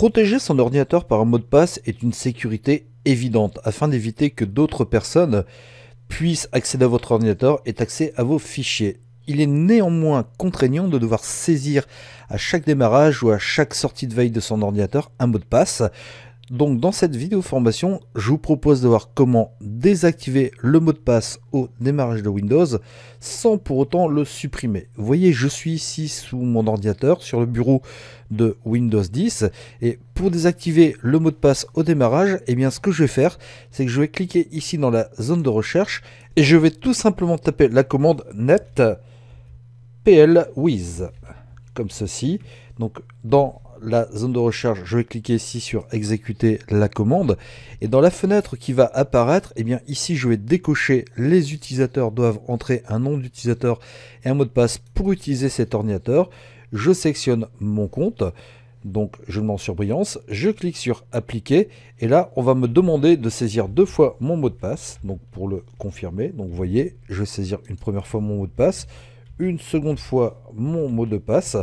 Protéger son ordinateur par un mot de passe est une sécurité évidente afin d'éviter que d'autres personnes puissent accéder à votre ordinateur et accéder à vos fichiers. Il est néanmoins contraignant de devoir saisir à chaque démarrage ou à chaque sortie de veille de son ordinateur un mot de passe. Donc dans cette vidéo formation, je vous propose de voir comment désactiver le mot de passe au démarrage de Windows sans pour autant le supprimer. Vous voyez, je suis ici sous mon ordinateur sur le bureau de Windows 10 et pour désactiver le mot de passe au démarrage, et eh bien ce que je vais faire, c'est que je vais cliquer ici dans la zone de recherche et je vais tout simplement taper la commande net plwiz comme ceci. Donc dans la zone de recherche, je vais cliquer ici sur exécuter la commande. Et dans la fenêtre qui va apparaître, et eh bien ici je vais décocher les utilisateurs doivent entrer un nom d'utilisateur et un mot de passe pour utiliser cet ordinateur. Je sectionne mon compte, donc je le mets en je clique sur appliquer et là on va me demander de saisir deux fois mon mot de passe, donc pour le confirmer. Donc vous voyez, je vais saisir une première fois mon mot de passe, une seconde fois mon mot de passe.